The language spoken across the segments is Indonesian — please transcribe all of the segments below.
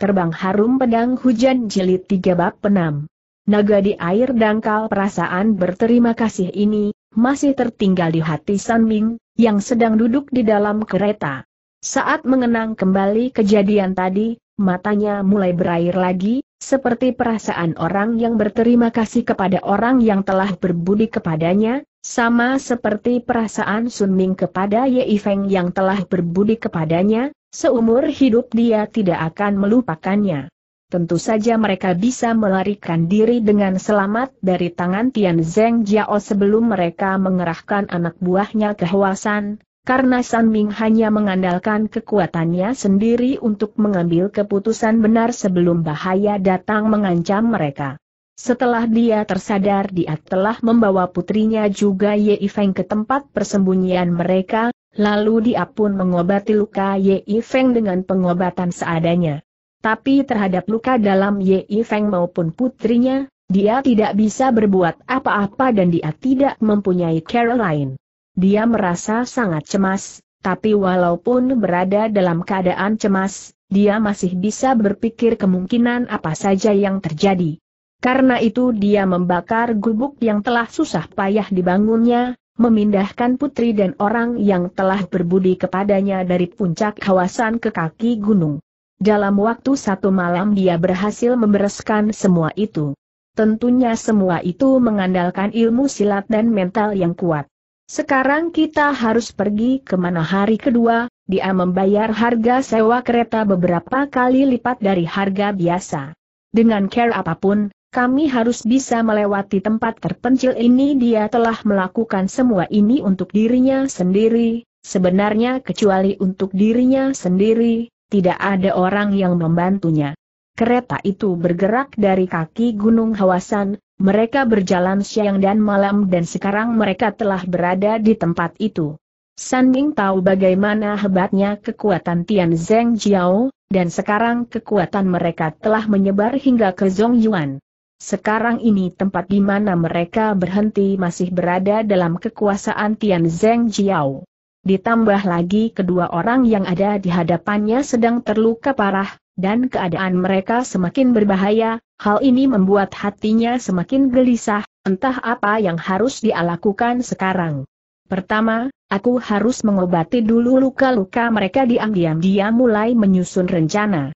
Terbang harum pedang hujan jilid tiga bab penam. Naga di air dangkal perasaan berterima kasih ini, masih tertinggal di hati Ming yang sedang duduk di dalam kereta. Saat mengenang kembali kejadian tadi, matanya mulai berair lagi, seperti perasaan orang yang berterima kasih kepada orang yang telah berbudi kepadanya, sama seperti perasaan Sun Ming kepada Ye Feng yang telah berbudi kepadanya, Seumur hidup dia tidak akan melupakannya. Tentu saja mereka bisa melarikan diri dengan selamat dari tangan Tian Zeng Jiao sebelum mereka mengerahkan anak buahnya ke Huasan, karena San Ming hanya mengandalkan kekuatannya sendiri untuk mengambil keputusan benar sebelum bahaya datang mengancam mereka. Setelah dia tersadar dia telah membawa putrinya juga Ye Feng ke tempat persembunyian mereka, Lalu dia pun mengobati luka Yi Feng dengan pengobatan seadanya. Tapi terhadap luka dalam Yi Feng maupun putrinya, dia tidak bisa berbuat apa-apa dan dia tidak mempunyai cara lain. Dia merasa sangat cemas, tapi walaupun berada dalam keadaan cemas, dia masih bisa berpikir kemungkinan apa saja yang terjadi. Karena itu dia membakar gubuk yang telah susah payah dibangunnya, memindahkan putri dan orang yang telah berbudi kepadanya dari puncak kawasan ke kaki gunung. Dalam waktu satu malam dia berhasil membereskan semua itu. Tentunya semua itu mengandalkan ilmu silat dan mental yang kuat. Sekarang kita harus pergi ke mana hari kedua, dia membayar harga sewa kereta beberapa kali lipat dari harga biasa. Dengan care apapun, kami harus bisa melewati tempat terpencil ini dia telah melakukan semua ini untuk dirinya sendiri, sebenarnya kecuali untuk dirinya sendiri, tidak ada orang yang membantunya. Kereta itu bergerak dari kaki Gunung Hawasan, mereka berjalan siang dan malam dan sekarang mereka telah berada di tempat itu. San Ming tahu bagaimana hebatnya kekuatan Tian Zheng Jiao, dan sekarang kekuatan mereka telah menyebar hingga ke Zhong Yuan. Sekarang ini tempat di mana mereka berhenti masih berada dalam kekuasaan Tian Zeng Jiao. Ditambah lagi kedua orang yang ada di hadapannya sedang terluka parah, dan keadaan mereka semakin berbahaya, hal ini membuat hatinya semakin gelisah, entah apa yang harus dia lakukan sekarang. Pertama, aku harus mengobati dulu luka-luka mereka diam-diam dia mulai menyusun rencana.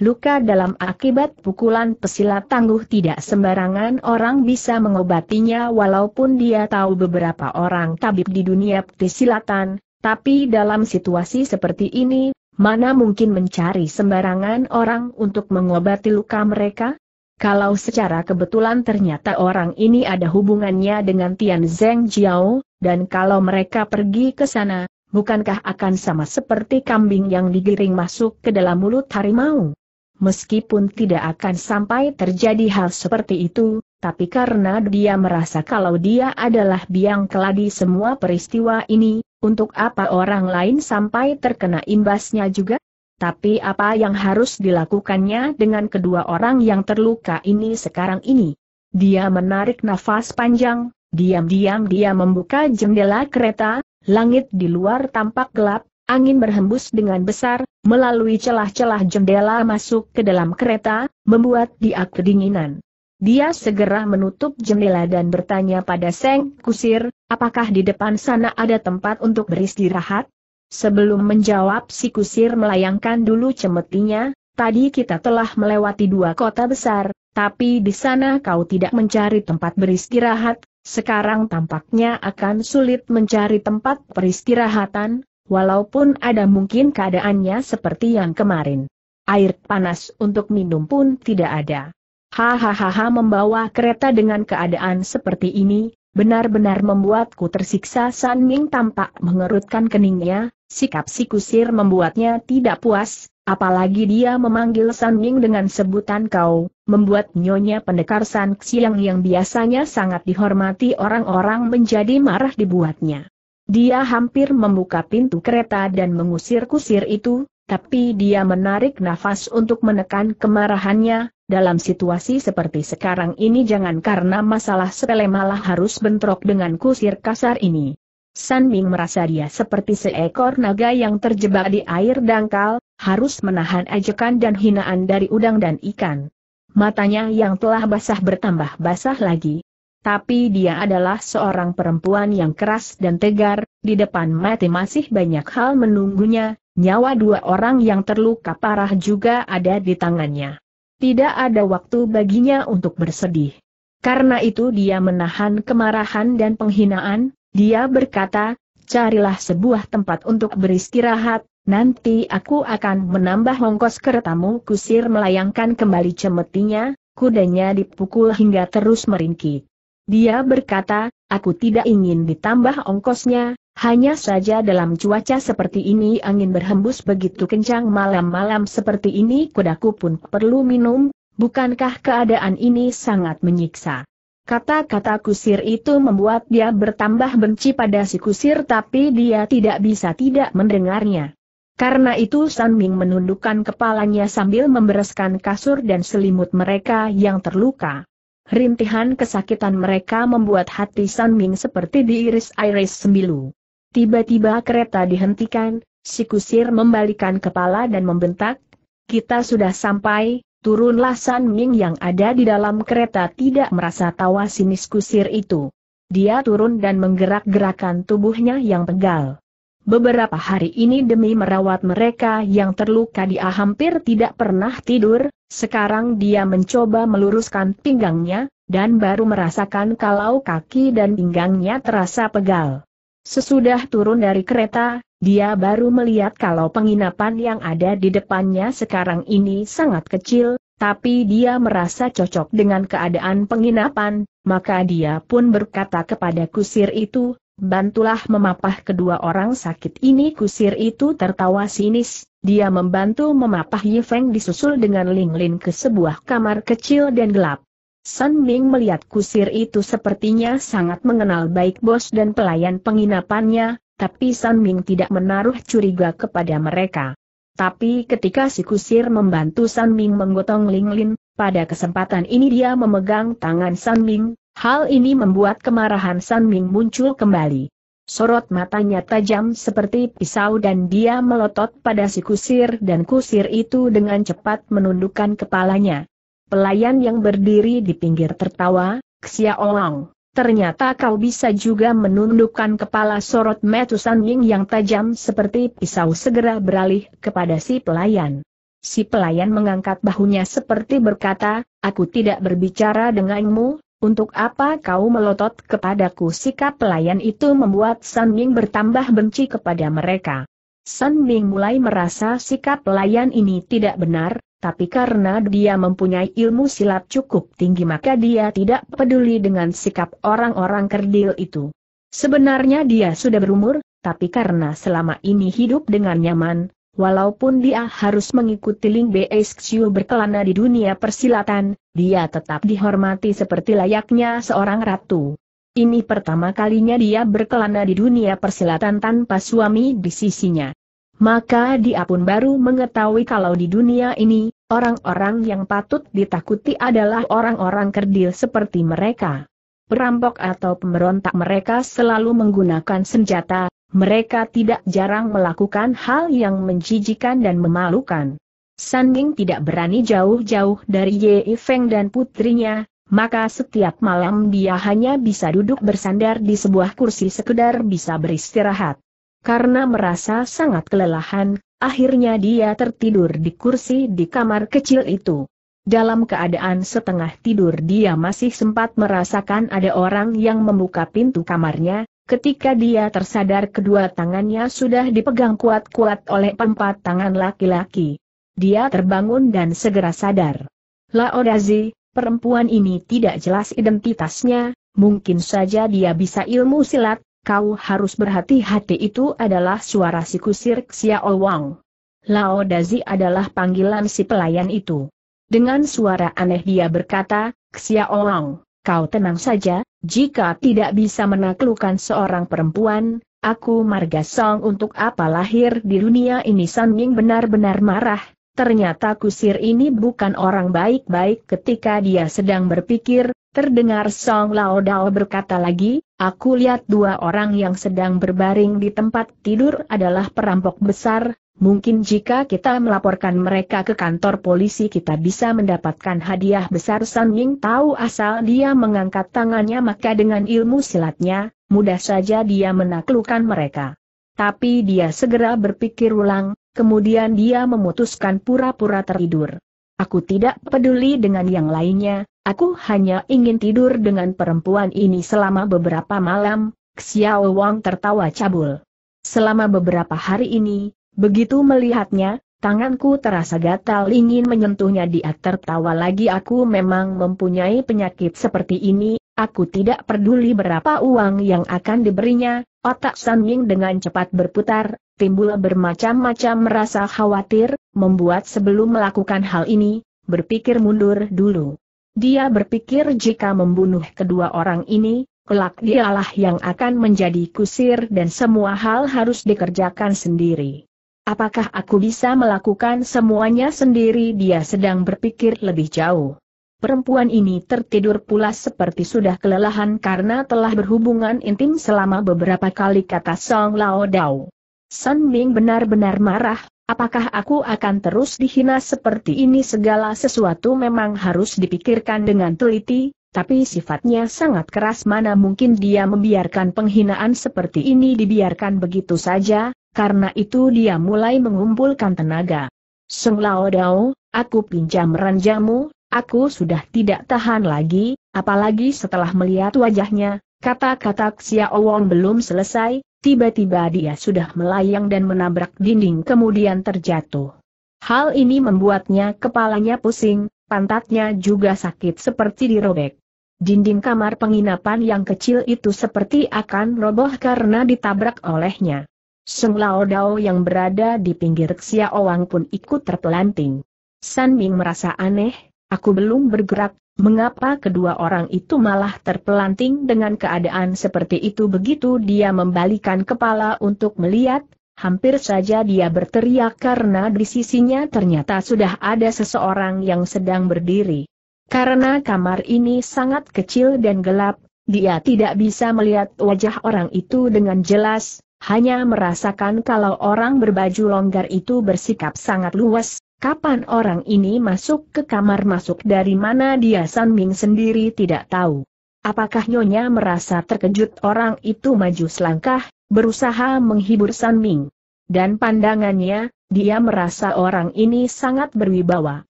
Luka dalam akibat pukulan pesilat tangguh tidak sembarangan orang bisa mengobatinya walaupun dia tahu beberapa orang tabib di dunia pesilatan, tapi dalam situasi seperti ini, mana mungkin mencari sembarangan orang untuk mengobati luka mereka? Kalau secara kebetulan ternyata orang ini ada hubungannya dengan Tian Zeng Jiao, dan kalau mereka pergi ke sana, bukankah akan sama seperti kambing yang digiring masuk ke dalam mulut harimau? Meskipun tidak akan sampai terjadi hal seperti itu, tapi karena dia merasa kalau dia adalah biang keladi semua peristiwa ini, untuk apa orang lain sampai terkena imbasnya juga? Tapi apa yang harus dilakukannya dengan kedua orang yang terluka ini sekarang ini? Dia menarik nafas panjang, diam-diam dia membuka jendela kereta, langit di luar tampak gelap, Angin berhembus dengan besar, melalui celah-celah jendela masuk ke dalam kereta, membuat dia kedinginan. Dia segera menutup jendela dan bertanya pada Seng Kusir, apakah di depan sana ada tempat untuk beristirahat? Sebelum menjawab si Kusir melayangkan dulu cemetinya, tadi kita telah melewati dua kota besar, tapi di sana kau tidak mencari tempat beristirahat, sekarang tampaknya akan sulit mencari tempat peristirahatan, walaupun ada mungkin keadaannya seperti yang kemarin. Air panas untuk minum pun tidak ada. Hahaha membawa kereta dengan keadaan seperti ini, benar-benar membuatku tersiksa San Ming tampak mengerutkan keningnya, sikap si kusir membuatnya tidak puas, apalagi dia memanggil San Ming dengan sebutan kau, membuat nyonya pendekar San Xiang yang biasanya sangat dihormati orang-orang menjadi marah dibuatnya. Dia hampir membuka pintu kereta dan mengusir kusir itu, tapi dia menarik nafas untuk menekan kemarahannya, dalam situasi seperti sekarang ini jangan karena masalah sepele malah harus bentrok dengan kusir kasar ini. San Ming merasa dia seperti seekor naga yang terjebak di air dangkal, harus menahan ejekan dan hinaan dari udang dan ikan. Matanya yang telah basah bertambah basah lagi, tapi dia adalah seorang perempuan yang keras dan tegar, di depan mati masih banyak hal menunggunya, nyawa dua orang yang terluka parah juga ada di tangannya. Tidak ada waktu baginya untuk bersedih. Karena itu dia menahan kemarahan dan penghinaan, dia berkata, carilah sebuah tempat untuk beristirahat, nanti aku akan menambah ongkos keretamu kusir melayangkan kembali cemetinya, kudanya dipukul hingga terus meringkik. Dia berkata, aku tidak ingin ditambah ongkosnya, hanya saja dalam cuaca seperti ini angin berhembus begitu kencang malam-malam seperti ini kudaku pun perlu minum, bukankah keadaan ini sangat menyiksa. Kata-kata kusir itu membuat dia bertambah benci pada si kusir tapi dia tidak bisa tidak mendengarnya. Karena itu San Ming menundukkan kepalanya sambil membereskan kasur dan selimut mereka yang terluka. Rintihan kesakitan mereka membuat hati San Ming seperti diiris-iris sembilu. Tiba-tiba kereta dihentikan, si kusir membalikan kepala dan membentak, kita sudah sampai, turunlah San Ming yang ada di dalam kereta tidak merasa tawa sinis kusir itu. Dia turun dan menggerak-gerakan tubuhnya yang pegal. Beberapa hari ini demi merawat mereka yang terluka dia hampir tidak pernah tidur, sekarang dia mencoba meluruskan pinggangnya, dan baru merasakan kalau kaki dan pinggangnya terasa pegal. Sesudah turun dari kereta, dia baru melihat kalau penginapan yang ada di depannya sekarang ini sangat kecil, tapi dia merasa cocok dengan keadaan penginapan, maka dia pun berkata kepada kusir itu, Bantulah memapah kedua orang sakit ini kusir itu tertawa sinis, dia membantu memapah Yifeng disusul dengan Ling Lin ke sebuah kamar kecil dan gelap. Sun Ming melihat kusir itu sepertinya sangat mengenal baik bos dan pelayan penginapannya, tapi Sun Ming tidak menaruh curiga kepada mereka. Tapi ketika si kusir membantu San Ming menggotong Ling Lin, pada kesempatan ini dia memegang tangan San Ming, Hal ini membuat kemarahan San Ming muncul kembali. Sorot matanya tajam seperti pisau dan dia melotot pada si kusir dan kusir itu dengan cepat menundukkan kepalanya. Pelayan yang berdiri di pinggir tertawa, Xia Oang. Ternyata kau bisa juga menundukkan kepala sorot metu San Ming yang tajam seperti pisau segera beralih kepada si pelayan. Si pelayan mengangkat bahunya seperti berkata, aku tidak berbicara denganmu, untuk apa kau melotot kepadaku sikap pelayan itu membuat San Ming bertambah benci kepada mereka. San Ming mulai merasa sikap pelayan ini tidak benar, tapi karena dia mempunyai ilmu silat cukup tinggi maka dia tidak peduli dengan sikap orang-orang kerdil itu. Sebenarnya dia sudah berumur, tapi karena selama ini hidup dengan nyaman, Walaupun dia harus mengikuti Ling Bexiu berkelana di dunia persilatan, dia tetap dihormati seperti layaknya seorang ratu. Ini pertama kalinya dia berkelana di dunia persilatan tanpa suami di sisinya. Maka dia pun baru mengetahui kalau di dunia ini, orang-orang yang patut ditakuti adalah orang-orang kerdil seperti mereka. Perampok atau pemberontak mereka selalu menggunakan senjata, mereka tidak jarang melakukan hal yang menjijikan dan memalukan. San Ming tidak berani jauh-jauh dari Ye Feng dan putrinya, maka setiap malam dia hanya bisa duduk bersandar di sebuah kursi sekedar bisa beristirahat. Karena merasa sangat kelelahan, akhirnya dia tertidur di kursi di kamar kecil itu. Dalam keadaan setengah tidur dia masih sempat merasakan ada orang yang membuka pintu kamarnya, Ketika dia tersadar kedua tangannya sudah dipegang kuat-kuat oleh empat tangan laki-laki. Dia terbangun dan segera sadar. Laodazi, perempuan ini tidak jelas identitasnya, mungkin saja dia bisa ilmu silat, kau harus berhati-hati itu adalah suara si kusir Xiao Wang. Laodazi adalah panggilan si pelayan itu. Dengan suara aneh dia berkata, Xiao Wang, kau tenang saja, jika tidak bisa menaklukkan seorang perempuan, aku Marga Song untuk apa lahir di dunia ini San Ying benar-benar marah, ternyata kusir ini bukan orang baik-baik ketika dia sedang berpikir, terdengar Song Lao Dao berkata lagi, aku lihat dua orang yang sedang berbaring di tempat tidur adalah perampok besar, Mungkin jika kita melaporkan mereka ke kantor polisi kita bisa mendapatkan hadiah besar San Ying tahu asal dia mengangkat tangannya maka dengan ilmu silatnya, mudah saja dia menaklukkan mereka. Tapi dia segera berpikir ulang, kemudian dia memutuskan pura-pura tertidur. Aku tidak peduli dengan yang lainnya, aku hanya ingin tidur dengan perempuan ini selama beberapa malam, Xiao Wang tertawa cabul. Selama beberapa hari ini, Begitu melihatnya, tanganku terasa gatal ingin menyentuhnya dia tertawa lagi aku memang mempunyai penyakit seperti ini, aku tidak peduli berapa uang yang akan diberinya, otak San Ying dengan cepat berputar, timbul bermacam-macam merasa khawatir, membuat sebelum melakukan hal ini, berpikir mundur dulu. Dia berpikir jika membunuh kedua orang ini, kelak dialah yang akan menjadi kusir dan semua hal harus dikerjakan sendiri apakah aku bisa melakukan semuanya sendiri dia sedang berpikir lebih jauh. Perempuan ini tertidur pula seperti sudah kelelahan karena telah berhubungan intim selama beberapa kali kata Song Lao Dao. Sun Ming benar-benar marah, apakah aku akan terus dihina seperti ini segala sesuatu memang harus dipikirkan dengan teliti, tapi sifatnya sangat keras mana mungkin dia membiarkan penghinaan seperti ini dibiarkan begitu saja, karena itu dia mulai mengumpulkan tenaga. Seng Lao Dao, aku pinjam ranjamu, aku sudah tidak tahan lagi, apalagi setelah melihat wajahnya, kata-kata Xiao Wong belum selesai, tiba-tiba dia sudah melayang dan menabrak dinding kemudian terjatuh. Hal ini membuatnya kepalanya pusing, pantatnya juga sakit seperti dirobek. Dinding kamar penginapan yang kecil itu seperti akan roboh karena ditabrak olehnya. Seng Lao Dao yang berada di pinggir Xiaowang pun ikut terpelanting. San Ming merasa aneh, aku belum bergerak, mengapa kedua orang itu malah terpelanting dengan keadaan seperti itu begitu dia membalikan kepala untuk melihat, hampir saja dia berteriak karena di sisinya ternyata sudah ada seseorang yang sedang berdiri. Karena kamar ini sangat kecil dan gelap, dia tidak bisa melihat wajah orang itu dengan jelas, hanya merasakan kalau orang berbaju longgar itu bersikap sangat luas, kapan orang ini masuk ke kamar masuk dari mana dia San Ming sendiri tidak tahu. Apakah Nyonya merasa terkejut orang itu maju selangkah, berusaha menghibur San Ming. Dan pandangannya, dia merasa orang ini sangat berwibawa.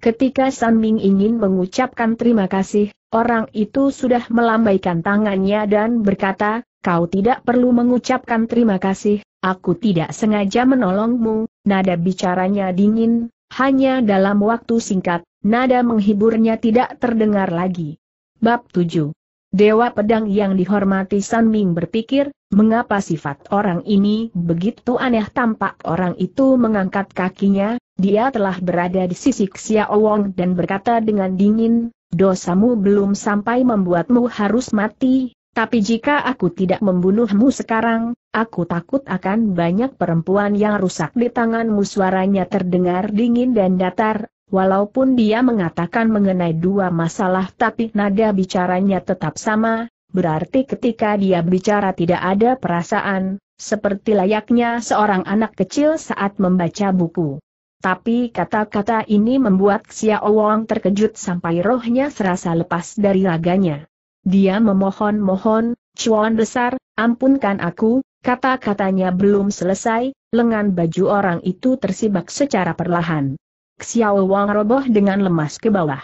Ketika San Ming ingin mengucapkan terima kasih, orang itu sudah melambaikan tangannya dan berkata, Kau tidak perlu mengucapkan terima kasih, aku tidak sengaja menolongmu, nada bicaranya dingin, hanya dalam waktu singkat, nada menghiburnya tidak terdengar lagi. Bab 7 Dewa Pedang yang dihormati San Ming berpikir, mengapa sifat orang ini begitu aneh tampak orang itu mengangkat kakinya, dia telah berada di sisi Xiao Wong dan berkata dengan dingin, dosamu belum sampai membuatmu harus mati, tapi jika aku tidak membunuhmu sekarang, aku takut akan banyak perempuan yang rusak di tanganmu suaranya terdengar dingin dan datar, walaupun dia mengatakan mengenai dua masalah tapi nada bicaranya tetap sama, berarti ketika dia bicara tidak ada perasaan, seperti layaknya seorang anak kecil saat membaca buku. Tapi kata-kata ini membuat Xiao Wang terkejut sampai rohnya serasa lepas dari raganya. Dia memohon-mohon, cuan besar, ampunkan aku, kata-katanya belum selesai, lengan baju orang itu tersibak secara perlahan. Xiao Wang roboh dengan lemas ke bawah.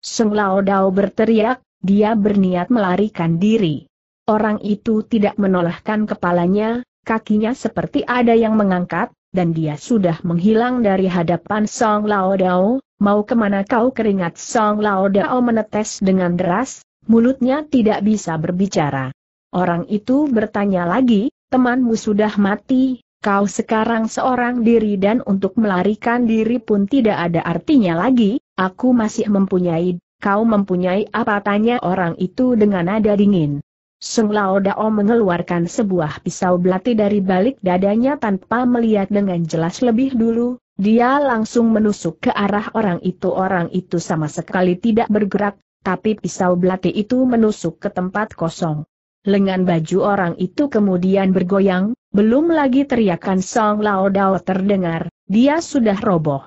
Seng Lao Dao berteriak, dia berniat melarikan diri. Orang itu tidak menolakkan kepalanya, kakinya seperti ada yang mengangkat, dan dia sudah menghilang dari hadapan Song Lao Dao, mau kemana kau keringat Song Lao Dao menetes dengan deras, mulutnya tidak bisa berbicara. Orang itu bertanya lagi, temanmu sudah mati, kau sekarang seorang diri dan untuk melarikan diri pun tidak ada artinya lagi, aku masih mempunyai, kau mempunyai apa tanya orang itu dengan nada dingin. Sung Lao Dao mengeluarkan sebuah pisau belati dari balik dadanya tanpa melihat dengan jelas lebih dulu, dia langsung menusuk ke arah orang itu. Orang itu sama sekali tidak bergerak, tapi pisau belati itu menusuk ke tempat kosong. Lengan baju orang itu kemudian bergoyang, belum lagi teriakan Song Lao Dao terdengar, dia sudah roboh.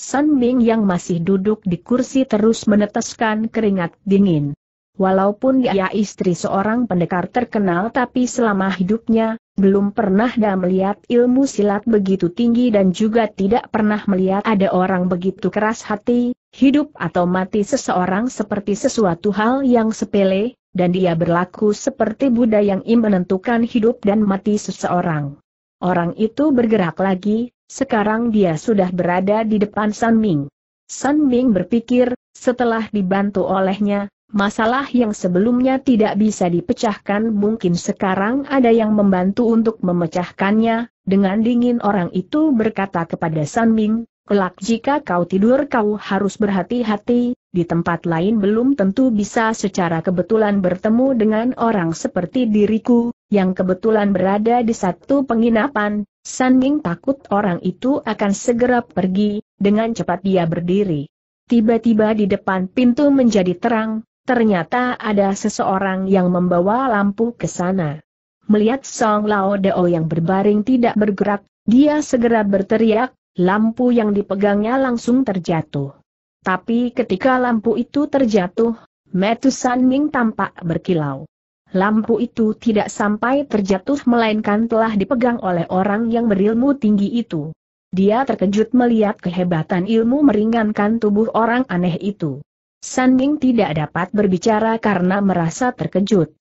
Sun Ming yang masih duduk di kursi terus meneteskan keringat dingin. Walaupun dia istri seorang pendekar terkenal tapi selama hidupnya, belum pernah dia melihat ilmu silat begitu tinggi dan juga tidak pernah melihat ada orang begitu keras hati, Hidup atau mati seseorang seperti sesuatu hal yang sepele, dan dia berlaku seperti Buddha yang ingin menentukan hidup dan mati seseorang. Orang itu bergerak lagi, sekarang dia sudah berada di depan San Ming. San Ming berpikir, setelah dibantu olehnya, masalah yang sebelumnya tidak bisa dipecahkan mungkin sekarang ada yang membantu untuk memecahkannya, dengan dingin orang itu berkata kepada San Ming, Kelak jika kau tidur kau harus berhati-hati, di tempat lain belum tentu bisa secara kebetulan bertemu dengan orang seperti diriku, yang kebetulan berada di satu penginapan, Ming takut orang itu akan segera pergi, dengan cepat dia berdiri. Tiba-tiba di depan pintu menjadi terang, ternyata ada seseorang yang membawa lampu ke sana. Melihat Song Lao Dao yang berbaring tidak bergerak, dia segera berteriak, lampu yang dipegangnya langsung terjatuh. Tapi ketika lampu itu terjatuh, Metusan Ming tampak berkilau. Lampu itu tidak sampai terjatuh melainkan telah dipegang oleh orang yang berilmu tinggi itu. Dia terkejut melihat kehebatan ilmu meringankan tubuh orang aneh itu. San Ming tidak dapat berbicara karena merasa terkejut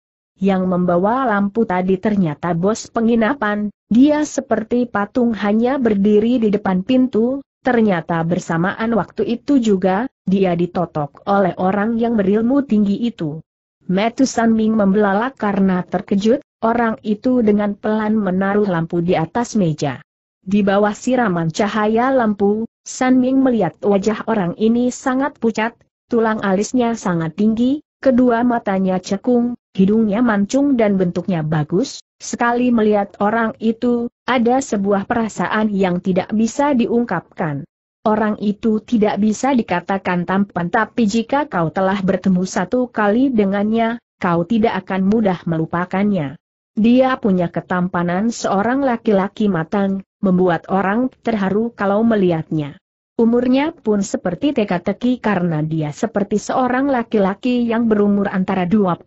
yang membawa lampu tadi ternyata bos penginapan, dia seperti patung hanya berdiri di depan pintu, ternyata bersamaan waktu itu juga, dia ditotok oleh orang yang berilmu tinggi itu. Metu Sanming membelalak karena terkejut, orang itu dengan pelan menaruh lampu di atas meja. Di bawah siraman cahaya lampu, Sanming melihat wajah orang ini sangat pucat, tulang alisnya sangat tinggi, kedua matanya cekung, Hidungnya mancung dan bentuknya bagus, sekali melihat orang itu, ada sebuah perasaan yang tidak bisa diungkapkan. Orang itu tidak bisa dikatakan tampan tapi jika kau telah bertemu satu kali dengannya, kau tidak akan mudah melupakannya. Dia punya ketampanan seorang laki-laki matang, membuat orang terharu kalau melihatnya. Umurnya pun seperti teka-teki karena dia seperti seorang laki-laki yang berumur antara 25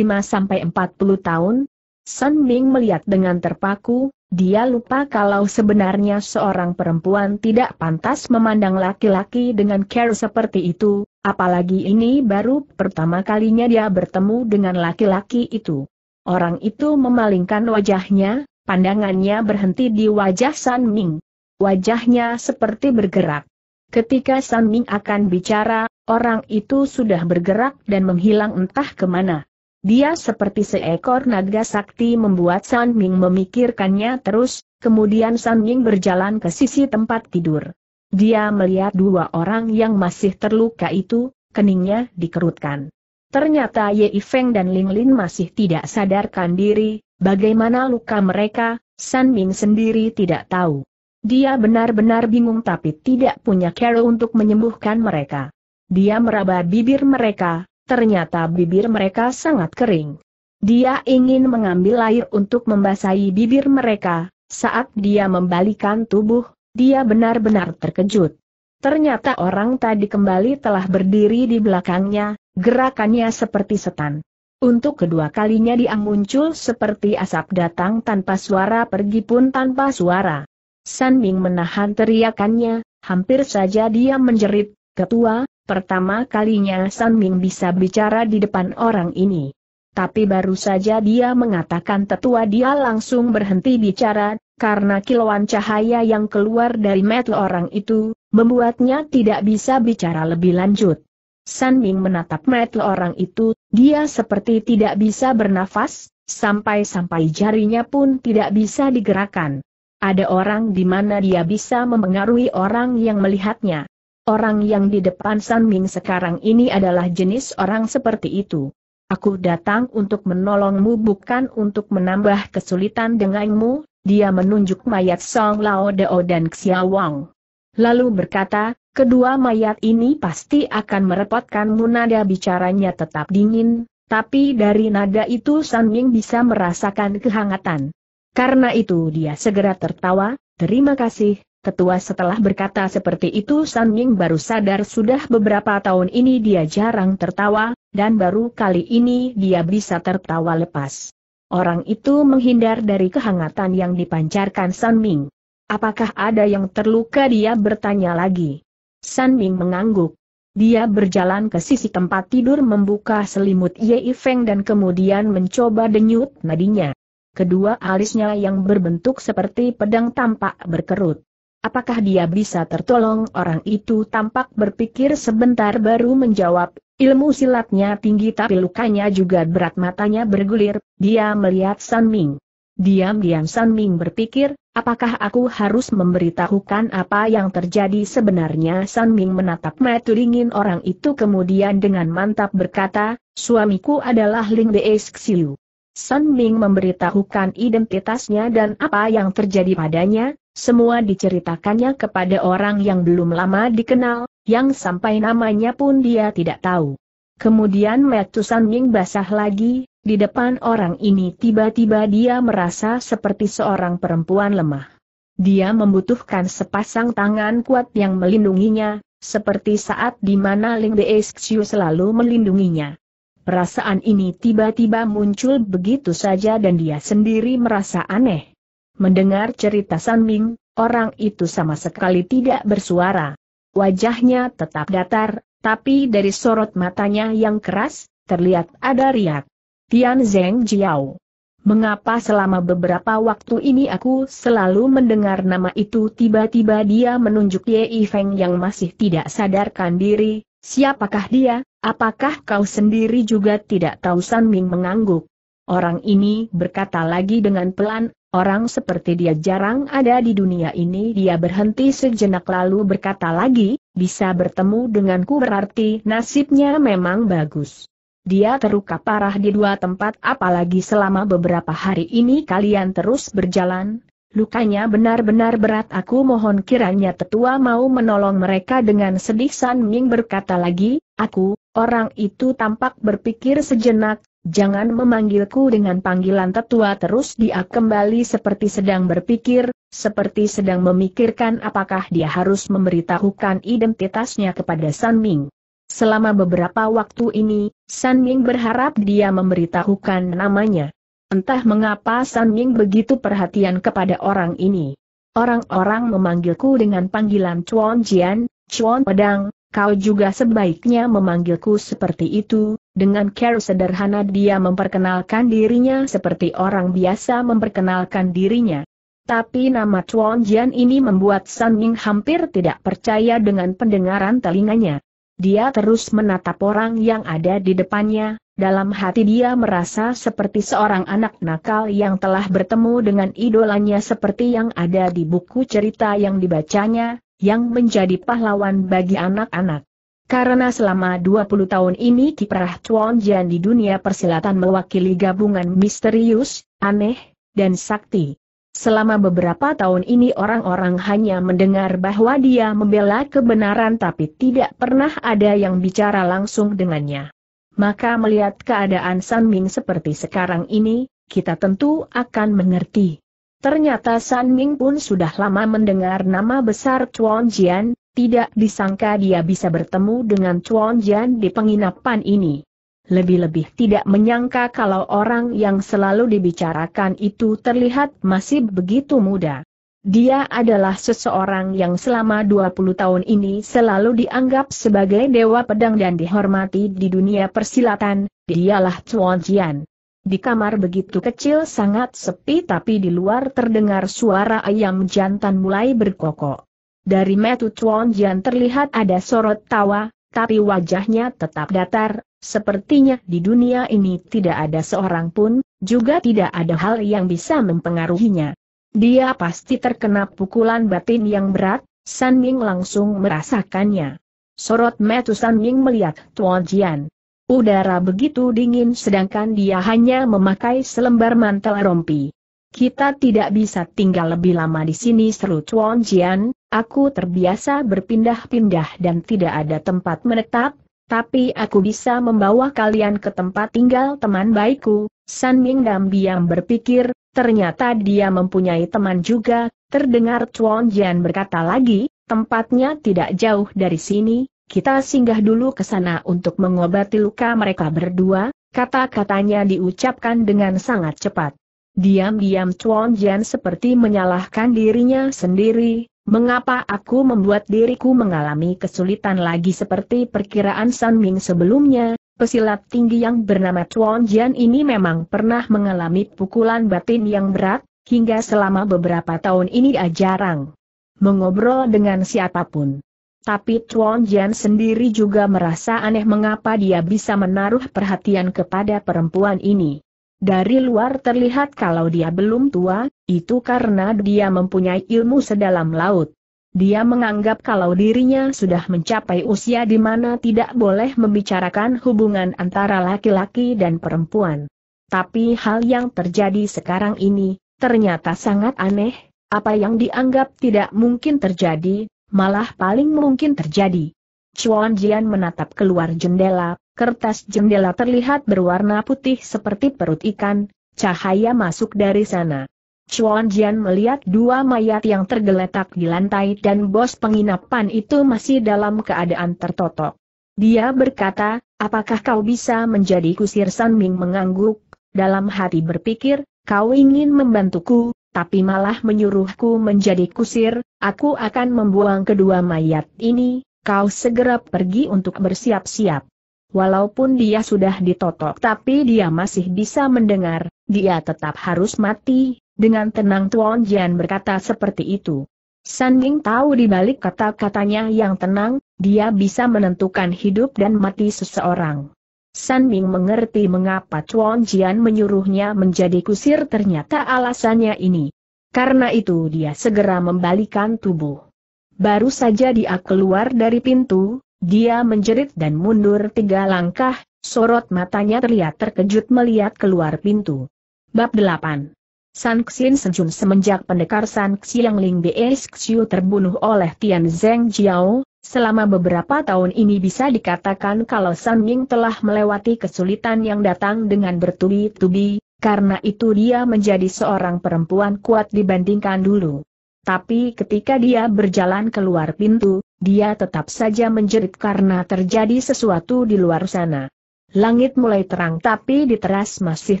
sampai 40 tahun. Sun Ming melihat dengan terpaku, dia lupa kalau sebenarnya seorang perempuan tidak pantas memandang laki-laki dengan care seperti itu, apalagi ini baru pertama kalinya dia bertemu dengan laki-laki itu. Orang itu memalingkan wajahnya, pandangannya berhenti di wajah Sun Ming. Wajahnya seperti bergerak. Ketika San Ming akan bicara, orang itu sudah bergerak dan menghilang entah kemana. Dia seperti seekor naga sakti membuat San Ming memikirkannya terus, kemudian San Ming berjalan ke sisi tempat tidur. Dia melihat dua orang yang masih terluka itu, keningnya dikerutkan. Ternyata Ye Feng dan Ling Lin masih tidak sadarkan diri, bagaimana luka mereka, San Ming sendiri tidak tahu. Dia benar-benar bingung tapi tidak punya cara untuk menyembuhkan mereka. Dia meraba bibir mereka, ternyata bibir mereka sangat kering. Dia ingin mengambil air untuk membasahi bibir mereka, saat dia membalikan tubuh, dia benar-benar terkejut. Ternyata orang tadi kembali telah berdiri di belakangnya, gerakannya seperti setan. Untuk kedua kalinya dia muncul seperti asap datang tanpa suara pergi pun tanpa suara. San Ming menahan teriakannya, hampir saja dia menjerit, ketua, pertama kalinya San Ming bisa bicara di depan orang ini. Tapi baru saja dia mengatakan tetua dia langsung berhenti bicara, karena kilauan cahaya yang keluar dari mata orang itu, membuatnya tidak bisa bicara lebih lanjut. San Ming menatap mata orang itu, dia seperti tidak bisa bernafas, sampai-sampai jarinya pun tidak bisa digerakkan. Ada orang di mana dia bisa memengaruhi orang yang melihatnya. Orang yang di depan San Ming sekarang ini adalah jenis orang seperti itu. Aku datang untuk menolongmu bukan untuk menambah kesulitan denganmu, dia menunjuk mayat Song Lao Deo dan Xia Wang. Lalu berkata, kedua mayat ini pasti akan merepotkanmu nada bicaranya tetap dingin, tapi dari nada itu San Ming bisa merasakan kehangatan. Karena itu dia segera tertawa, terima kasih, tetua setelah berkata seperti itu San Ming baru sadar sudah beberapa tahun ini dia jarang tertawa, dan baru kali ini dia bisa tertawa lepas. Orang itu menghindar dari kehangatan yang dipancarkan San Ming. Apakah ada yang terluka dia bertanya lagi. San Ming mengangguk. Dia berjalan ke sisi tempat tidur membuka selimut Ye Feng dan kemudian mencoba denyut nadinya kedua alisnya yang berbentuk seperti pedang tampak berkerut. Apakah dia bisa tertolong orang itu tampak berpikir sebentar baru menjawab, ilmu silatnya tinggi tapi lukanya juga berat matanya bergulir, dia melihat San Ming. Diam-diam San Ming berpikir, apakah aku harus memberitahukan apa yang terjadi sebenarnya San Ming menatap metu dingin orang itu kemudian dengan mantap berkata, suamiku adalah Ling Deis Xiu. Sun Ming memberitahukan identitasnya dan apa yang terjadi padanya, semua diceritakannya kepada orang yang belum lama dikenal, yang sampai namanya pun dia tidak tahu. Kemudian Metu Sun Ming basah lagi, di depan orang ini tiba-tiba dia merasa seperti seorang perempuan lemah. Dia membutuhkan sepasang tangan kuat yang melindunginya, seperti saat di mana Ling Xiu selalu melindunginya. Perasaan ini tiba-tiba muncul begitu saja dan dia sendiri merasa aneh. Mendengar cerita Sanming, orang itu sama sekali tidak bersuara. Wajahnya tetap datar, tapi dari sorot matanya yang keras, terlihat ada riak. Tian Zeng Jiao. Mengapa selama beberapa waktu ini aku selalu mendengar nama itu tiba-tiba dia menunjuk Ye Feng yang masih tidak sadarkan diri, siapakah dia? Apakah kau sendiri juga tidak tahu San Ming mengangguk? Orang ini berkata lagi dengan pelan, orang seperti dia jarang ada di dunia ini. Dia berhenti sejenak lalu berkata lagi, bisa bertemu denganku berarti nasibnya memang bagus. Dia terluka parah di dua tempat apalagi selama beberapa hari ini kalian terus berjalan, Lukanya benar-benar berat aku mohon kiranya tetua mau menolong mereka dengan sedih San Ming berkata lagi, aku, Orang itu tampak berpikir sejenak, jangan memanggilku dengan panggilan tetua terus dia kembali seperti sedang berpikir, seperti sedang memikirkan apakah dia harus memberitahukan identitasnya kepada San Ming. Selama beberapa waktu ini, San Ming berharap dia memberitahukan namanya. Entah mengapa San Ming begitu perhatian kepada orang ini. Orang-orang memanggilku dengan panggilan Chuan Jian, Chuan Pedang, kau juga sebaiknya memanggilku seperti itu, dengan care sederhana dia memperkenalkan dirinya seperti orang biasa memperkenalkan dirinya. Tapi nama Chuan Jian ini membuat San Ying hampir tidak percaya dengan pendengaran telinganya. Dia terus menatap orang yang ada di depannya, dalam hati dia merasa seperti seorang anak nakal yang telah bertemu dengan idolanya seperti yang ada di buku cerita yang dibacanya, yang menjadi pahlawan bagi anak-anak. Karena selama 20 tahun ini kiprah Chuan Jian di dunia persilatan mewakili gabungan misterius, aneh, dan sakti. Selama beberapa tahun ini orang-orang hanya mendengar bahwa dia membela kebenaran tapi tidak pernah ada yang bicara langsung dengannya. Maka melihat keadaan San Ming seperti sekarang ini, kita tentu akan mengerti Ternyata San Ming pun sudah lama mendengar nama besar Chuan Jian, tidak disangka dia bisa bertemu dengan Chuan Jian di penginapan ini. Lebih-lebih tidak menyangka kalau orang yang selalu dibicarakan itu terlihat masih begitu muda. Dia adalah seseorang yang selama 20 tahun ini selalu dianggap sebagai dewa pedang dan dihormati di dunia persilatan, dialah Chuan Jian. Di kamar begitu kecil sangat sepi tapi di luar terdengar suara ayam jantan mulai berkokok. Dari metu Chuan Jian terlihat ada sorot tawa, tapi wajahnya tetap datar, sepertinya di dunia ini tidak ada seorang pun, juga tidak ada hal yang bisa mempengaruhinya. Dia pasti terkena pukulan batin yang berat, San Ming langsung merasakannya. Sorot metu San Ming melihat Tuan Jian. Udara begitu dingin sedangkan dia hanya memakai selembar mantel rompi. Kita tidak bisa tinggal lebih lama di sini seru Chuan Jian, aku terbiasa berpindah-pindah dan tidak ada tempat menetap, tapi aku bisa membawa kalian ke tempat tinggal teman baikku. San Dam berpikir, ternyata dia mempunyai teman juga, terdengar Chuan Jian berkata lagi, tempatnya tidak jauh dari sini, kita singgah dulu ke sana untuk mengobati luka mereka berdua, kata-katanya diucapkan dengan sangat cepat. Diam-diam Chuan Jian seperti menyalahkan dirinya sendiri, mengapa aku membuat diriku mengalami kesulitan lagi seperti perkiraan San Ming sebelumnya, pesilat tinggi yang bernama Chuan Jian ini memang pernah mengalami pukulan batin yang berat, hingga selama beberapa tahun ini dia jarang mengobrol dengan siapapun. Tapi Chuan Jian sendiri juga merasa aneh mengapa dia bisa menaruh perhatian kepada perempuan ini. Dari luar terlihat kalau dia belum tua, itu karena dia mempunyai ilmu sedalam laut. Dia menganggap kalau dirinya sudah mencapai usia di mana tidak boleh membicarakan hubungan antara laki-laki dan perempuan. Tapi hal yang terjadi sekarang ini, ternyata sangat aneh, apa yang dianggap tidak mungkin terjadi, malah paling mungkin terjadi. Chuan Jian menatap keluar jendela, kertas jendela terlihat berwarna putih seperti perut ikan, cahaya masuk dari sana. Chuan Jian melihat dua mayat yang tergeletak di lantai dan bos penginapan itu masih dalam keadaan tertotok. Dia berkata, apakah kau bisa menjadi kusir San Ming mengangguk, dalam hati berpikir, kau ingin membantuku, tapi malah menyuruhku menjadi kusir, aku akan membuang kedua mayat ini, kau segera pergi untuk bersiap-siap. Walaupun dia sudah ditotok tapi dia masih bisa mendengar, dia tetap harus mati, dengan tenang Tuan Jian berkata seperti itu. Sanding tahu di balik kata-katanya yang tenang, dia bisa menentukan hidup dan mati seseorang. San Ming mengerti mengapa Chuan Jian menyuruhnya menjadi kusir ternyata alasannya ini. Karena itu dia segera membalikan tubuh. Baru saja dia keluar dari pintu, dia menjerit dan mundur tiga langkah, sorot matanya terlihat terkejut melihat keluar pintu. Bab 8 San Xin Senjun semenjak pendekar San Xiang Ling Bes Xiu terbunuh oleh Tian Zeng Jiao, Selama beberapa tahun ini bisa dikatakan kalau San Ming telah melewati kesulitan yang datang dengan bertubi-tubi, karena itu dia menjadi seorang perempuan kuat dibandingkan dulu. Tapi ketika dia berjalan keluar pintu, dia tetap saja menjerit karena terjadi sesuatu di luar sana. Langit mulai terang tapi di teras masih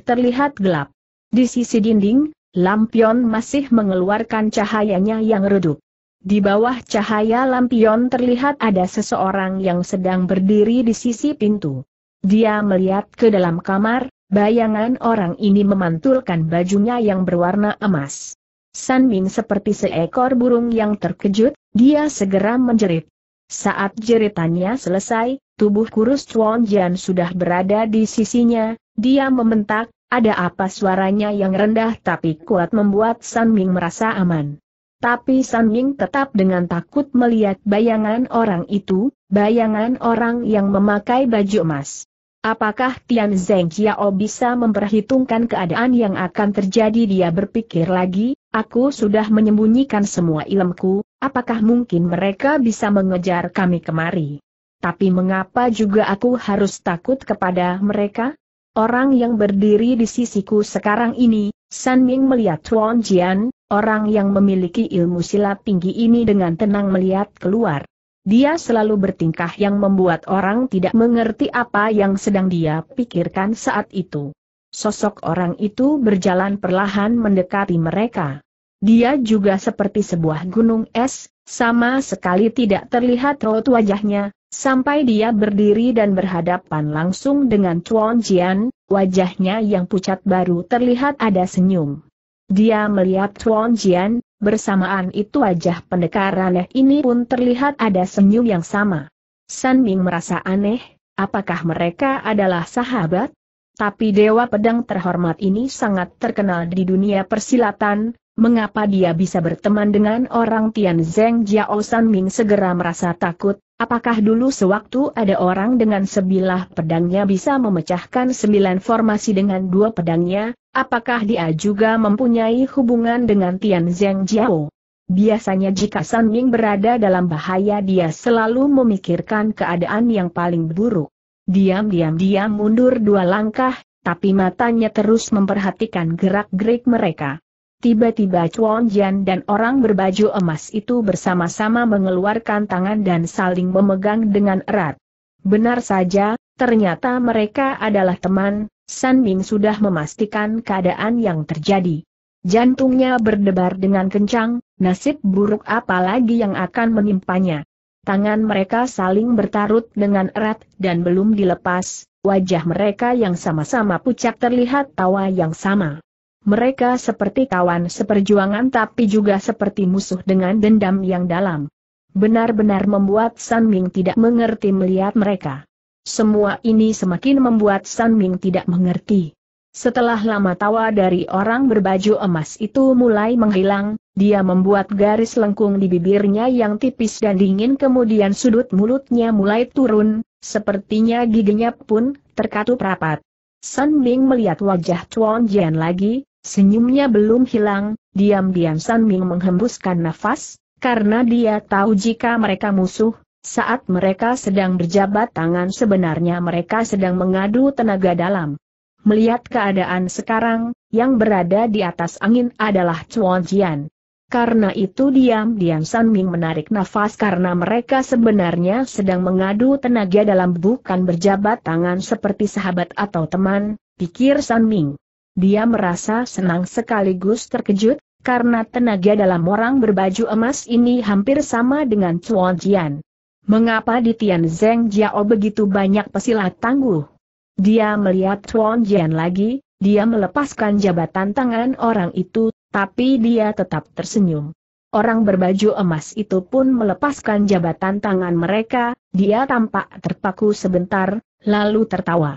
terlihat gelap. Di sisi dinding, lampion masih mengeluarkan cahayanya yang redup. Di bawah cahaya lampion terlihat ada seseorang yang sedang berdiri di sisi pintu. Dia melihat ke dalam kamar, bayangan orang ini memantulkan bajunya yang berwarna emas. San Ming seperti seekor burung yang terkejut, dia segera menjerit. Saat jeritannya selesai, tubuh kurus Chuan Jian sudah berada di sisinya, dia mementak, ada apa suaranya yang rendah tapi kuat membuat San Ming merasa aman. Tapi San Ming tetap dengan takut melihat bayangan orang itu, bayangan orang yang memakai baju emas. Apakah Tian Zeng Qiao bisa memperhitungkan keadaan yang akan terjadi dia berpikir lagi, aku sudah menyembunyikan semua ilmku, apakah mungkin mereka bisa mengejar kami kemari? Tapi mengapa juga aku harus takut kepada mereka? Orang yang berdiri di sisiku sekarang ini, San Ming melihat Wang Jian, Orang yang memiliki ilmu silat tinggi ini dengan tenang melihat keluar. Dia selalu bertingkah yang membuat orang tidak mengerti apa yang sedang dia pikirkan saat itu. Sosok orang itu berjalan perlahan mendekati mereka. Dia juga seperti sebuah gunung es, sama sekali tidak terlihat raut wajahnya, sampai dia berdiri dan berhadapan langsung dengan Chuan Jian, wajahnya yang pucat baru terlihat ada senyum. Dia melihat Tuan Jian, bersamaan itu wajah pendekar aneh ini pun terlihat ada senyum yang sama. San Ming merasa aneh, apakah mereka adalah sahabat? Tapi Dewa Pedang terhormat ini sangat terkenal di dunia persilatan, mengapa dia bisa berteman dengan orang Tian Zeng Jiao San Ming segera merasa takut, Apakah dulu sewaktu ada orang dengan sebilah pedangnya bisa memecahkan sembilan formasi dengan dua pedangnya, apakah dia juga mempunyai hubungan dengan Tian Zheng Jiao? Biasanya jika San Ming berada dalam bahaya dia selalu memikirkan keadaan yang paling buruk. Diam-diam dia mundur dua langkah, tapi matanya terus memperhatikan gerak-gerik mereka. Tiba-tiba Chuan Jian dan orang berbaju emas itu bersama-sama mengeluarkan tangan dan saling memegang dengan erat. Benar saja, ternyata mereka adalah teman, San Ming sudah memastikan keadaan yang terjadi. Jantungnya berdebar dengan kencang, nasib buruk apa lagi yang akan menimpanya. Tangan mereka saling bertarut dengan erat dan belum dilepas, wajah mereka yang sama-sama pucat terlihat tawa yang sama mereka seperti kawan seperjuangan tapi juga seperti musuh dengan dendam yang dalam. Benar-benar membuat San Ming tidak mengerti melihat mereka. Semua ini semakin membuat San Ming tidak mengerti. Setelah lama tawa dari orang berbaju emas itu mulai menghilang, dia membuat garis lengkung di bibirnya yang tipis dan dingin kemudian sudut mulutnya mulai turun, sepertinya giginya pun terkatup rapat. San Ming melihat wajah Chuan Jian lagi, Senyumnya belum hilang, diam-diam San Ming menghembuskan nafas, karena dia tahu jika mereka musuh, saat mereka sedang berjabat tangan sebenarnya mereka sedang mengadu tenaga dalam. Melihat keadaan sekarang, yang berada di atas angin adalah Chuan Jian. Karena itu diam-diam San Ming menarik nafas karena mereka sebenarnya sedang mengadu tenaga dalam bukan berjabat tangan seperti sahabat atau teman, pikir San Ming dia merasa senang sekaligus terkejut, karena tenaga dalam orang berbaju emas ini hampir sama dengan Chuan Jian. Mengapa di Tian Tianzeng Jiao begitu banyak pesilat tangguh? Dia melihat Chuan Jian lagi, dia melepaskan jabatan tangan orang itu, tapi dia tetap tersenyum. Orang berbaju emas itu pun melepaskan jabatan tangan mereka, dia tampak terpaku sebentar, lalu tertawa.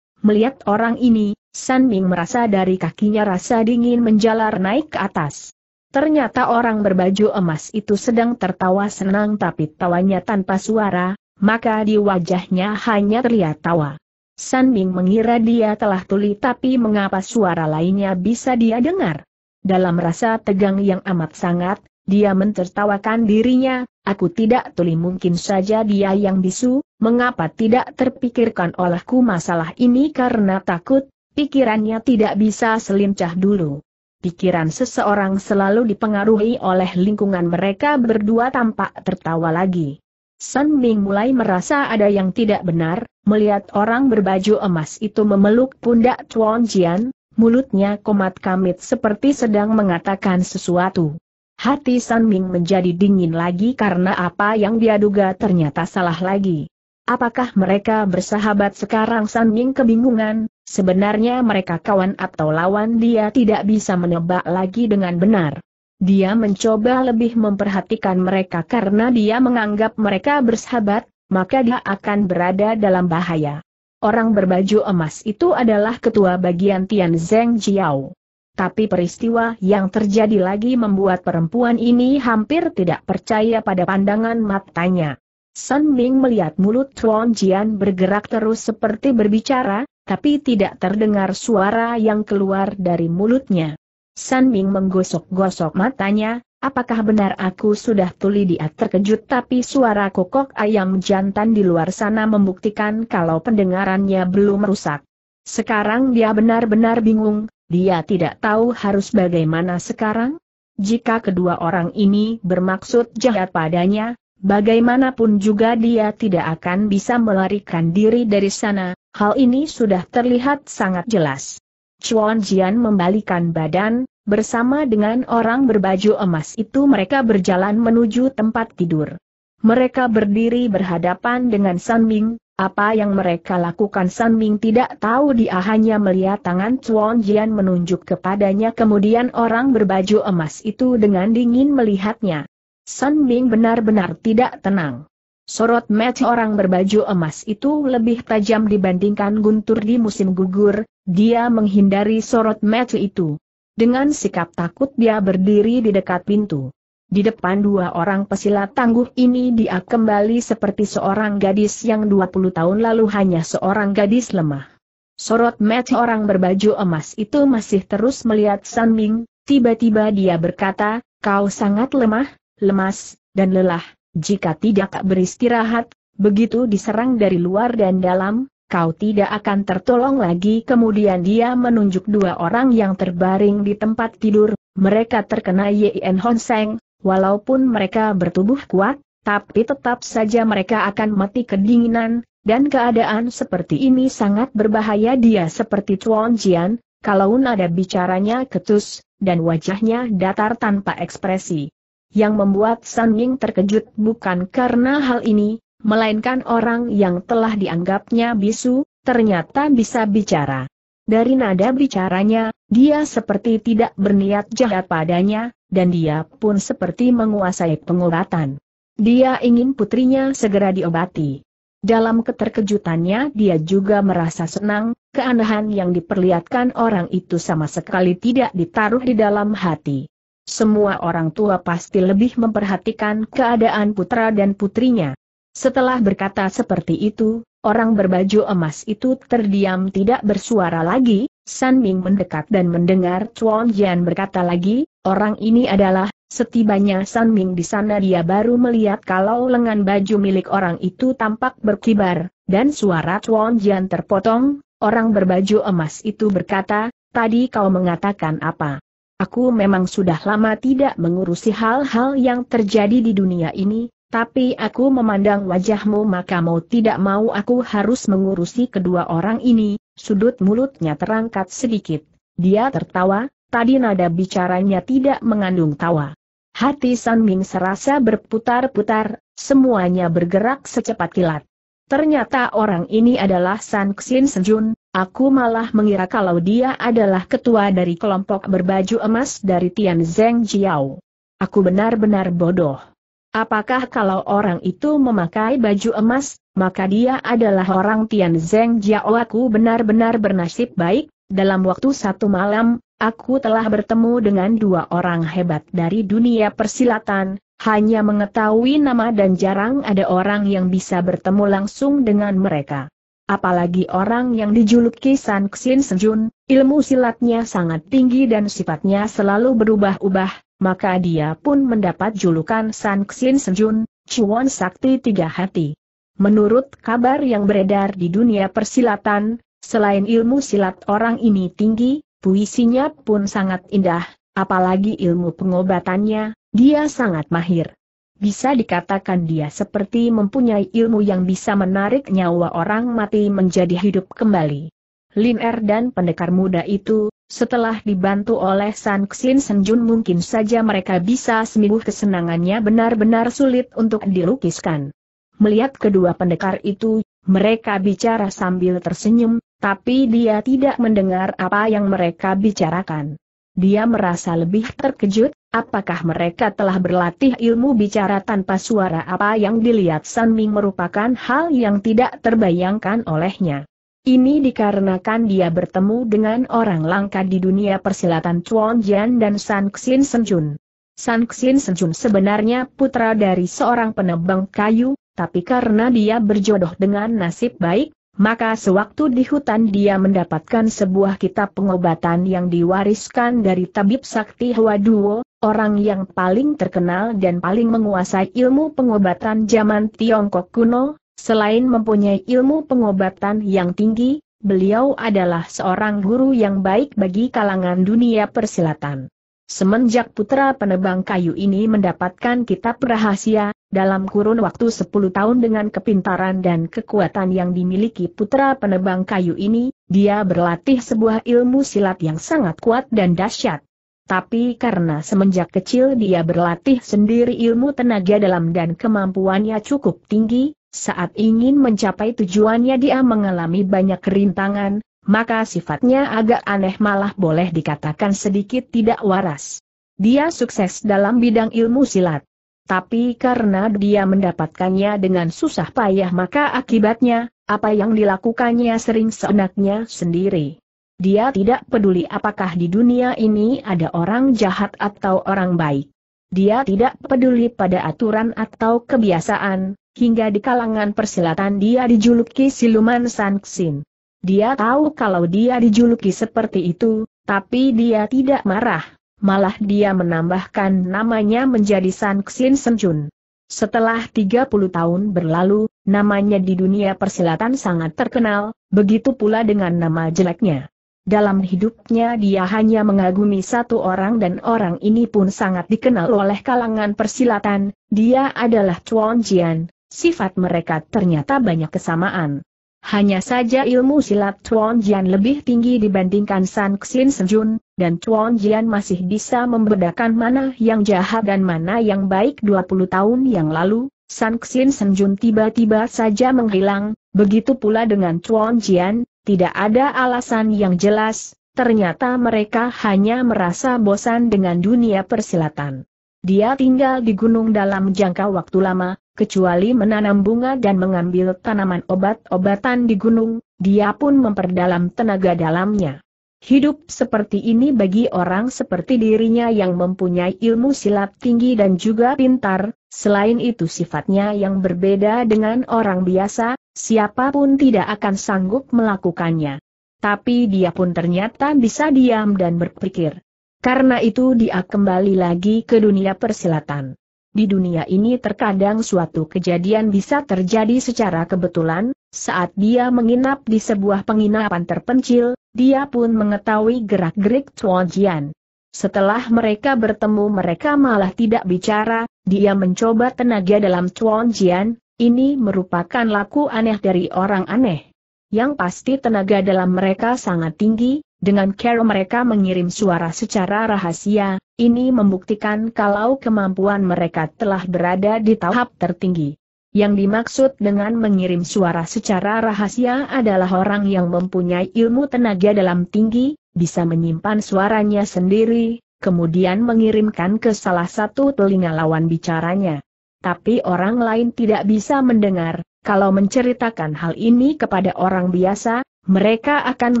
Melihat orang ini, San Ming merasa dari kakinya rasa dingin menjalar naik ke atas. Ternyata orang berbaju emas itu sedang tertawa senang tapi tawanya tanpa suara, maka di wajahnya hanya terlihat tawa. San Ming mengira dia telah tuli tapi mengapa suara lainnya bisa dia dengar? Dalam rasa tegang yang amat sangat, dia mentertawakan dirinya, Aku tidak tuli mungkin saja dia yang bisu, mengapa tidak terpikirkan olehku masalah ini karena takut, pikirannya tidak bisa selincah dulu. Pikiran seseorang selalu dipengaruhi oleh lingkungan mereka berdua tampak tertawa lagi. Sun Ming mulai merasa ada yang tidak benar, melihat orang berbaju emas itu memeluk pundak Chuan Jian, mulutnya komat kamit seperti sedang mengatakan sesuatu. Hati San Ming menjadi dingin lagi karena apa yang dia duga ternyata salah lagi. Apakah mereka bersahabat sekarang San Ming kebingungan, sebenarnya mereka kawan atau lawan dia tidak bisa menebak lagi dengan benar. Dia mencoba lebih memperhatikan mereka karena dia menganggap mereka bersahabat, maka dia akan berada dalam bahaya. Orang berbaju emas itu adalah ketua bagian Tian Zheng Jiao. Tapi peristiwa yang terjadi lagi membuat perempuan ini hampir tidak percaya pada pandangan matanya. Sun Ming melihat mulut Chuan Jian bergerak terus seperti berbicara, tapi tidak terdengar suara yang keluar dari mulutnya. Sun Ming menggosok-gosok matanya, apakah benar aku sudah tuli dia terkejut tapi suara kokok ayam jantan di luar sana membuktikan kalau pendengarannya belum rusak. Sekarang dia benar-benar bingung, dia tidak tahu harus bagaimana sekarang. Jika kedua orang ini bermaksud jahat padanya, bagaimanapun juga dia tidak akan bisa melarikan diri dari sana, hal ini sudah terlihat sangat jelas. Chuan Jian membalikan badan, bersama dengan orang berbaju emas itu mereka berjalan menuju tempat tidur. Mereka berdiri berhadapan dengan San Ming, apa yang mereka lakukan San Ming tidak tahu dia hanya melihat tangan Chuan Jian menunjuk kepadanya kemudian orang berbaju emas itu dengan dingin melihatnya. San Ming benar-benar tidak tenang. Sorot match orang berbaju emas itu lebih tajam dibandingkan guntur di musim gugur, dia menghindari sorot match itu. Dengan sikap takut dia berdiri di dekat pintu. Di depan dua orang pesilat tangguh ini dia kembali seperti seorang gadis yang 20 tahun lalu hanya seorang gadis lemah. Sorot match orang berbaju emas itu masih terus melihat San Ming, tiba-tiba dia berkata, kau sangat lemah, lemas, dan lelah, jika tidak beristirahat, begitu diserang dari luar dan dalam, kau tidak akan tertolong lagi. Kemudian dia menunjuk dua orang yang terbaring di tempat tidur, mereka terkena Yin Honseng. Walaupun mereka bertubuh kuat, tapi tetap saja mereka akan mati kedinginan, dan keadaan seperti ini sangat berbahaya dia seperti Chuan Jian, kalau nada bicaranya ketus, dan wajahnya datar tanpa ekspresi. Yang membuat San Ying terkejut bukan karena hal ini, melainkan orang yang telah dianggapnya bisu, ternyata bisa bicara. Dari nada bicaranya, dia seperti tidak berniat jahat padanya, dan dia pun seperti menguasai pengobatan. Dia ingin putrinya segera diobati. Dalam keterkejutannya dia juga merasa senang, keanehan yang diperlihatkan orang itu sama sekali tidak ditaruh di dalam hati. Semua orang tua pasti lebih memperhatikan keadaan putra dan putrinya. Setelah berkata seperti itu, orang berbaju emas itu terdiam tidak bersuara lagi, San Ming mendekat dan mendengar Chuan Jian berkata lagi, Orang ini adalah, setibanya San Ming di sana dia baru melihat kalau lengan baju milik orang itu tampak berkibar, dan suara Chuan Jian terpotong, orang berbaju emas itu berkata, tadi kau mengatakan apa? Aku memang sudah lama tidak mengurusi hal-hal yang terjadi di dunia ini, tapi aku memandang wajahmu maka mau tidak mau aku harus mengurusi kedua orang ini, sudut mulutnya terangkat sedikit. Dia tertawa, Tadi nada bicaranya tidak mengandung tawa. Hati San Ming serasa berputar-putar, semuanya bergerak secepat kilat. Ternyata orang ini adalah San Xin Senjun, aku malah mengira kalau dia adalah ketua dari kelompok berbaju emas dari Tian Zeng Jiao. Aku benar-benar bodoh. Apakah kalau orang itu memakai baju emas, maka dia adalah orang Tian Zeng Jiao aku benar-benar bernasib baik, dalam waktu satu malam, Aku telah bertemu dengan dua orang hebat dari dunia persilatan, hanya mengetahui nama dan jarang ada orang yang bisa bertemu langsung dengan mereka. Apalagi orang yang dijuluki San Xin Sejun, ilmu silatnya sangat tinggi dan sifatnya selalu berubah-ubah, maka dia pun mendapat julukan San Xin Sejun, Cuan Sakti Tiga Hati. Menurut kabar yang beredar di dunia persilatan, selain ilmu silat orang ini tinggi, Puisinya pun sangat indah, apalagi ilmu pengobatannya, dia sangat mahir. Bisa dikatakan dia seperti mempunyai ilmu yang bisa menarik nyawa orang mati menjadi hidup kembali. Lin Er dan pendekar muda itu, setelah dibantu oleh San Xin Senjun mungkin saja mereka bisa sembuh kesenangannya benar-benar sulit untuk dilukiskan. Melihat kedua pendekar itu, mereka bicara sambil tersenyum, tapi dia tidak mendengar apa yang mereka bicarakan. Dia merasa lebih terkejut, apakah mereka telah berlatih ilmu bicara tanpa suara apa yang dilihat San Ming merupakan hal yang tidak terbayangkan olehnya. Ini dikarenakan dia bertemu dengan orang langka di dunia persilatan Chuan Jian dan San Xin Senjun. San Xin Senjun sebenarnya putra dari seorang penebang kayu, tapi karena dia berjodoh dengan nasib baik, maka sewaktu di hutan dia mendapatkan sebuah kitab pengobatan yang diwariskan dari tabib sakti Hwaduo, orang yang paling terkenal dan paling menguasai ilmu pengobatan zaman Tiongkok kuno, selain mempunyai ilmu pengobatan yang tinggi, beliau adalah seorang guru yang baik bagi kalangan dunia persilatan. Semenjak putra penebang kayu ini mendapatkan kitab rahasia, dalam kurun waktu 10 tahun dengan kepintaran dan kekuatan yang dimiliki putra penebang kayu ini, dia berlatih sebuah ilmu silat yang sangat kuat dan dahsyat. Tapi karena semenjak kecil dia berlatih sendiri ilmu tenaga dalam dan kemampuannya cukup tinggi, saat ingin mencapai tujuannya dia mengalami banyak rintangan, maka sifatnya agak aneh malah boleh dikatakan sedikit tidak waras. Dia sukses dalam bidang ilmu silat. Tapi karena dia mendapatkannya dengan susah payah maka akibatnya, apa yang dilakukannya sering seenaknya sendiri. Dia tidak peduli apakah di dunia ini ada orang jahat atau orang baik. Dia tidak peduli pada aturan atau kebiasaan, hingga di kalangan persilatan dia dijuluki siluman Sanksin. Dia tahu kalau dia dijuluki seperti itu, tapi dia tidak marah. Malah dia menambahkan namanya menjadi San Xin Senjun. Setelah 30 tahun berlalu, namanya di dunia persilatan sangat terkenal, begitu pula dengan nama jeleknya. Dalam hidupnya dia hanya mengagumi satu orang dan orang ini pun sangat dikenal oleh kalangan persilatan, dia adalah Chuan Jian, sifat mereka ternyata banyak kesamaan. Hanya saja ilmu silat Chuan Jian lebih tinggi dibandingkan San Xin Sejun, dan Chuan Jian masih bisa membedakan mana yang jahat dan mana yang baik 20 tahun yang lalu, San Xin Senjun tiba-tiba saja menghilang, begitu pula dengan Chuan Jian, tidak ada alasan yang jelas, ternyata mereka hanya merasa bosan dengan dunia persilatan. Dia tinggal di gunung dalam jangka waktu lama, kecuali menanam bunga dan mengambil tanaman obat-obatan di gunung, dia pun memperdalam tenaga dalamnya. Hidup seperti ini bagi orang seperti dirinya yang mempunyai ilmu silat tinggi dan juga pintar, selain itu sifatnya yang berbeda dengan orang biasa, siapapun tidak akan sanggup melakukannya. Tapi dia pun ternyata bisa diam dan berpikir. Karena itu dia kembali lagi ke dunia persilatan. Di dunia ini terkadang suatu kejadian bisa terjadi secara kebetulan, saat dia menginap di sebuah penginapan terpencil, dia pun mengetahui gerak-gerik Tuan Jian. Setelah mereka bertemu mereka malah tidak bicara, dia mencoba tenaga dalam Tuan Jian, ini merupakan laku aneh dari orang aneh. Yang pasti tenaga dalam mereka sangat tinggi, dengan care mereka mengirim suara secara rahasia, ini membuktikan kalau kemampuan mereka telah berada di tahap tertinggi. Yang dimaksud dengan mengirim suara secara rahasia adalah orang yang mempunyai ilmu tenaga dalam tinggi, bisa menyimpan suaranya sendiri, kemudian mengirimkan ke salah satu telinga lawan bicaranya. Tapi orang lain tidak bisa mendengar, kalau menceritakan hal ini kepada orang biasa, mereka akan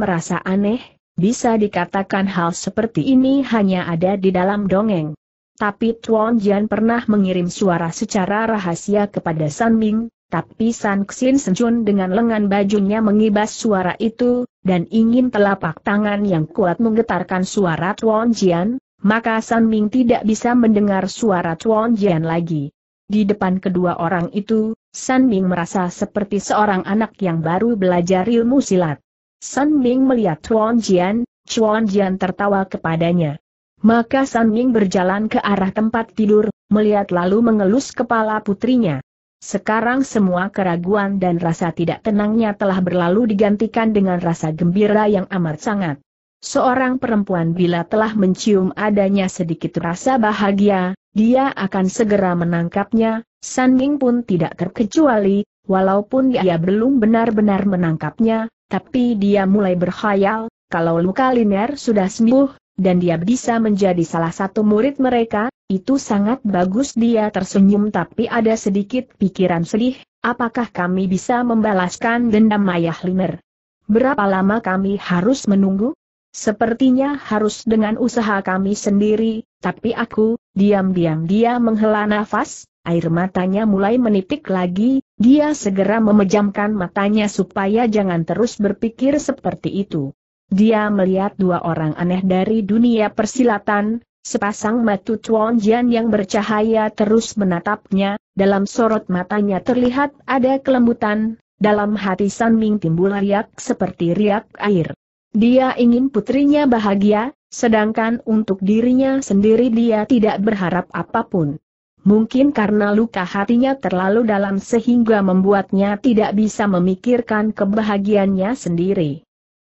merasa aneh, bisa dikatakan hal seperti ini hanya ada di dalam dongeng. Tapi Tuan Jian pernah mengirim suara secara rahasia kepada San Ming, tapi San Xin Senjun dengan lengan bajunya mengibas suara itu, dan ingin telapak tangan yang kuat menggetarkan suara Tuan Jian, maka San Ming tidak bisa mendengar suara Tuan Jian lagi. Di depan kedua orang itu, San Ming merasa seperti seorang anak yang baru belajar ilmu silat. San Ming melihat Chuan Jian, Chuan Jian tertawa kepadanya. Maka San Ming berjalan ke arah tempat tidur, melihat lalu mengelus kepala putrinya. Sekarang semua keraguan dan rasa tidak tenangnya telah berlalu digantikan dengan rasa gembira yang amat sangat. Seorang perempuan bila telah mencium adanya sedikit rasa bahagia, dia akan segera menangkapnya, San Ming pun tidak terkecuali, Walaupun dia belum benar-benar menangkapnya, tapi dia mulai berkhayal, kalau luka liner sudah sembuh, dan dia bisa menjadi salah satu murid mereka, itu sangat bagus dia tersenyum tapi ada sedikit pikiran sedih, apakah kami bisa membalaskan dendam ayah Liner? Berapa lama kami harus menunggu? Sepertinya harus dengan usaha kami sendiri, tapi aku, diam-diam dia menghela nafas, air matanya mulai menitik lagi, dia segera memejamkan matanya supaya jangan terus berpikir seperti itu. Dia melihat dua orang aneh dari dunia persilatan, sepasang matu Chuan Jian yang bercahaya terus menatapnya, dalam sorot matanya terlihat ada kelembutan, dalam hati San Ming timbul riak seperti riak air. Dia ingin putrinya bahagia, sedangkan untuk dirinya sendiri dia tidak berharap apapun. Mungkin karena luka hatinya terlalu dalam sehingga membuatnya tidak bisa memikirkan kebahagiaannya sendiri.